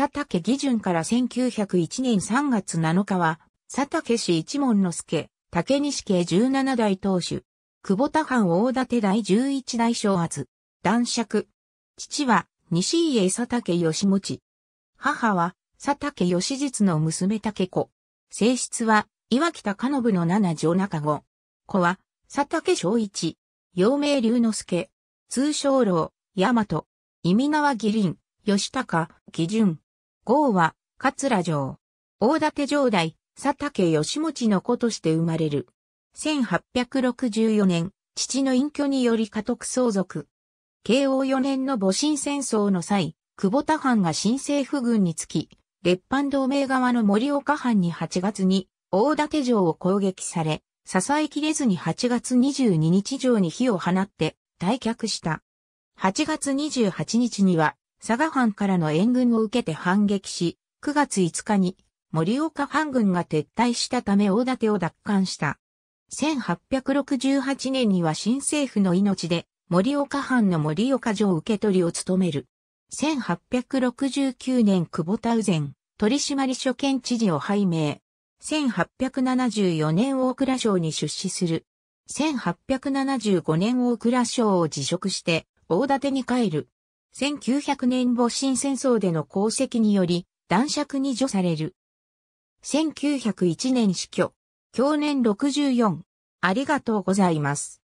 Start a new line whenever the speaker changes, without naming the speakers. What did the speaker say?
佐竹義順から1901年3月7日は、佐竹氏一門之助、竹西家17代当主、久保田藩大館第11代小圧、男爵。父は、西家佐竹義持。母は、佐竹義実の娘竹子。性質は、岩かの信の七女中子。子は、佐竹正一。陽明龍之介。通称老、大和。意味縄義林、吉高、義順。王は、桂城。大館城代、佐竹義持の子として生まれる。1864年、父の隠居により家督相続。慶応4年の戊辰戦争の際、久保田藩が新政府軍につき、列藩同盟側の森岡藩に8月に、大館城を攻撃され、支えきれずに8月22日城に火を放って、退却した。8月28日には、佐賀藩からの援軍を受けて反撃し、9月5日に森岡藩軍が撤退したため大館を奪還した。1868年には新政府の命で森岡藩の森岡城受け取りを務める。1869年久保田宇前、取締所見知事を拝命。1874年大倉省に出資する。1875年大倉省を辞職して大館に帰る。1900年戊辰戦争での功績により、男爵に除される。1901年死去。去年64。ありがとうございます。